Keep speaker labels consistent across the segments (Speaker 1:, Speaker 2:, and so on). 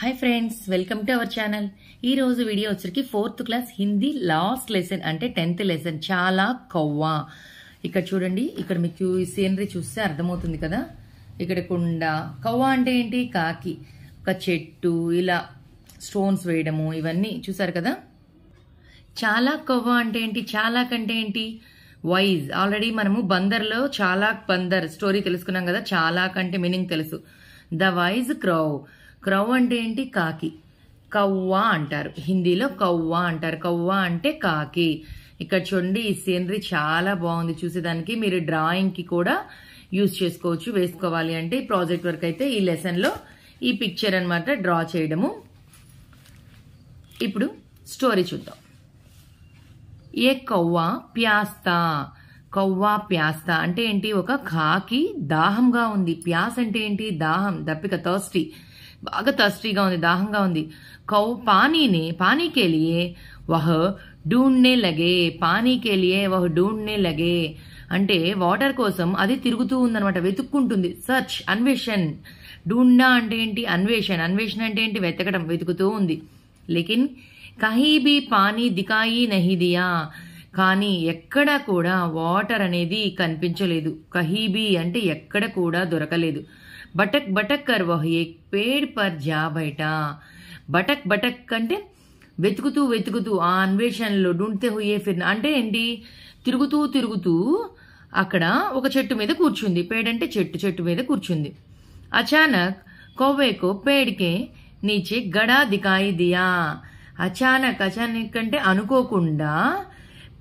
Speaker 1: hi friends welcome to our channel ఈ రోజు video వచ్చరికి fourth class Hindi last lesson అంటే టెన్త్ లెసన్ చాలా కవ్వా ఇక్కడ చూడండి ఇక్కడ మీకు ఈ సీనరీ చూస్తే అర్థమవుతుంది కదా ఇక్కడ కుండ కవ్వా అంటే ఏంటి కాకి ఒక చెట్టు ఇలా స్టోన్స్ వేయడము ఇవన్నీ చూసారు కదా చాలా కవ్వా అంటే ఏంటి చాలా కంటే ఏంటి వైజ్ ఆల్రెడీ మనము బందర్లో చాలా బందర్ స్టోరీ తెలుసుకున్నాం కదా చాలా కంటే మీనింగ్ తెలుసు ద వైజ్ క్రౌ క్రౌ అంటే ఏంటి కాకి కవ్వా అంటారు హిందీలో కవ్వా అంటారు కవ్వా అంటే కాకి ఇక్కడ చూడండి ఈ సీనరీ చాలా బాగుంది చూసేదానికి మీరు డ్రాయింగ్కి కూడా యూజ్ చేసుకోవచ్చు వేసుకోవాలి అంటే ఈ ప్రాజెక్ట్ వర్క్ అయితే ఈ లెసన్లో ఈ పిక్చర్ అనమాట డ్రా చేయడము ఇప్పుడు స్టోరీ చూద్దాం ఏ కవ్వా ప్యాస్తా కవ్వా ప్యాస్తా అంటే ఏంటి ఒక కాకి దాహంగా ఉంది ప్యాస్ అంటే ఏంటి దాహం దప్పిక థర్స్టీ బాగా తస్టీగా ఉంది దాహంగా ఉంది కౌ పానీనే పానీకెలియే వహ డూన్నే లగే పానీకెలియే వహ డూన్నే లగే అంటే వాటర్ కోసం అది తిరుగుతూ ఉందనమాట వెతుక్కుంటుంది సర్చ్ అన్వేషణ్ డూన్నా అంటే ఏంటి అన్వేషణ అన్వేషణ అంటే ఏంటి వెతకడం వెతుకుతూ ఉంది లేకిన్ కహీబీ పానీ దికాయి నహిదియా కానీ ఎక్కడ కూడా వాటర్ అనేది కనిపించలేదు కహీబీ అంటే ఎక్కడ కూడా దొరకలేదు బటక్ బటక్ కర్ वह एक పర్ జా బయట బటక్ బటక్ అంటే వెతుకుతూ వెతుకుతూ ఆ అన్వేషణలో డుంటే హుయే ఫిర్ అంటే ఏంటి తిరుగుతూ తిరుగుతూ అక్కడ ఒక చెట్టు మీద కూర్చుంది పేడంటే చెట్టు చెట్టు మీద కూర్చుంది అచానక్ కొవ్వేకో పేడ్కే నీచే గడా దికాయి దియా అచానక్ అచానక్ అంటే అనుకోకుండా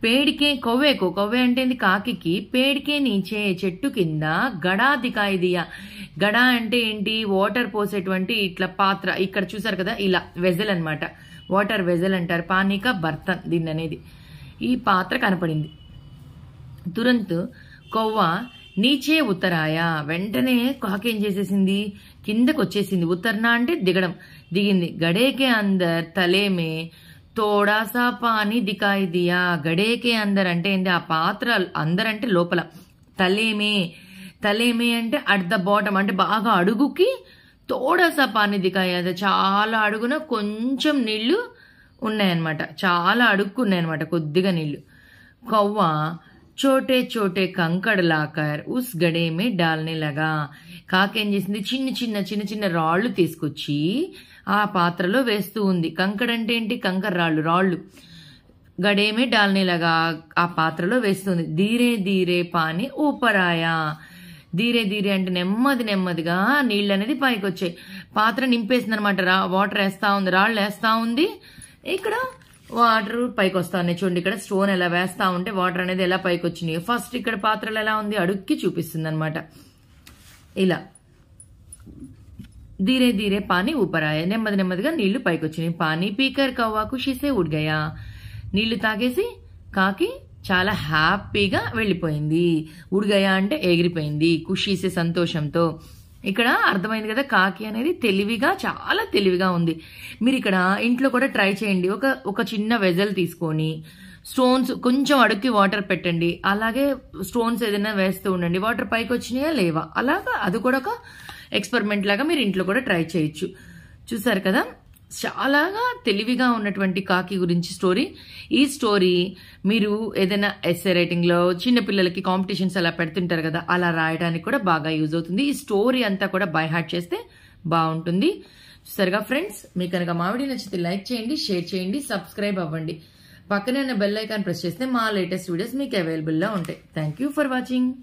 Speaker 1: పేడికే కొవ్వేకో కొవ్వే అంటే కాకి పేడికే నీచే చెట్టు కింద గడా దికాయి దియా గడ అంటే ఏంటి వాటర్ పోసేటువంటి ఇట్లా పాత్ర ఇక్కడ చూసారు కదా ఇలా వెజల్ అనమాట వాటర్ వెజల్ అంటారు పానిక బర్తన్ దీన్ని అనేది ఈ పాత్ర కనపడింది తురంత్ కొవ్వ నీచే ఉత్తరాయ వెంటనే కాకేం చేసేసింది కిందకు వచ్చేసింది ఉత్తరనా అంటే దిగడం దిగింది గడేకే అందర్ తలేమే తోడాసా పాని దికాయి దియా గడేకే అందర్ అంటే ఏంది ఆ పాత్ర అందరంటే లోపల తలేమే తలేమి అంటే అట్ ద బాటమ్ అంటే బాగా అడుగుకి తోడసా పానిది దిగాయి అది చాలా అడుగున కొంచెం నీళ్లు ఉన్నాయన్నమాట చాలా అడుక్కున్నాయన్నమాట కొద్దిగా నీళ్లు కొవ్వ చోటే చోటే కంకడ లాకర్ ఉస్ గడేమే డాల్నే కాకేం చేసింది చిన్న చిన్న చిన్న చిన్న రాళ్ళు తీసుకొచ్చి ఆ పాత్రలో వేస్తూ ఉంది కంకడ అంటే ఏంటి కంకర రాళ్ళు రాళ్ళు గడేమే డాల్నేలాగా ఆ పాత్రలో వేస్తుంది ధీరే ధీరే పాని ఊపరాయా ధీరే ధీరే అంటే నెమ్మది నెమ్మదిగా నీళ్ళు అనేది పైకి వచ్చాయి పాత్ర నింపేసింది అనమాట రా వాటర్ వేస్తూ ఉంది రాళ్ళు వేస్తూ ఉంది ఇక్కడ వాటర్ పైకి వస్తా ఉన్నాయి చూడండి ఇక్కడ స్టోన్ ఎలా వేస్తా ఉంటే వాటర్ అనేది ఎలా పైకి వచ్చినాయి ఫస్ట్ ఇక్కడ పాత్రలు ఎలా ఉంది అడుక్కి చూపిస్తుంది అనమాట ఇలా ధీరే ధీరే పానీ ఊపరాయ నెమ్మది నెమ్మదిగా నీళ్లు పైకి వచ్చినాయి పానీ పీకర్ కవ్వాకు షీసే ఉడిగాయా నీళ్లు తాగేసి కాకి చాలా హ్యాపీగా వెళ్ళిపోయింది ఉడిగయా అంటే ఎగిరిపోయింది ఖుషీసే సంతోషంతో ఇక్కడ అర్థమైంది కదా కాకి అనేది తెలివిగా చాలా తెలివిగా ఉంది మీరు ఇక్కడ ఇంట్లో కూడా ట్రై చేయండి ఒక ఒక చిన్న వెజల్ తీసుకొని స్టోన్స్ కొంచెం అడుక్కి వాటర్ పెట్టండి అలాగే స్టోన్స్ ఏదైనా వేస్తూ ఉండండి వాటర్ పైకి వచ్చినాయా లేవా అలాగా అది కూడా ఒక ఎక్స్పెరిమెంట్ లాగా మీరు ఇంట్లో కూడా ట్రై చేయొచ్చు చూసారు కదా చాలాగా తెలివిగా ఉన్నటువంటి కాకి గురించి స్టోరీ ఈ స్టోరీ మీరు ఏదైనా ఎస్ఏ రైటింగ్లో చిన్నపిల్లలకి కాంపిటీషన్స్ అలా పెడుతుంటారు కదా అలా రాయడానికి కూడా బాగా యూజ్ అవుతుంది ఈ స్టోరీ అంతా కూడా బై హార్ట్ చేస్తే బాగుంటుంది సరిగా ఫ్రెండ్స్ మీకు కనుక మామిడి నచ్చితే లైక్ చేయండి షేర్ చేయండి సబ్స్క్రైబ్ అవ్వండి పక్కనే ఉన్న బెల్ ఐకాన్ ప్రెస్ చేస్తే మా లేటెస్ట్ వీడియోస్ మీకు అవైలబుల్లో ఉంటాయి థ్యాంక్ ఫర్ వాచింగ్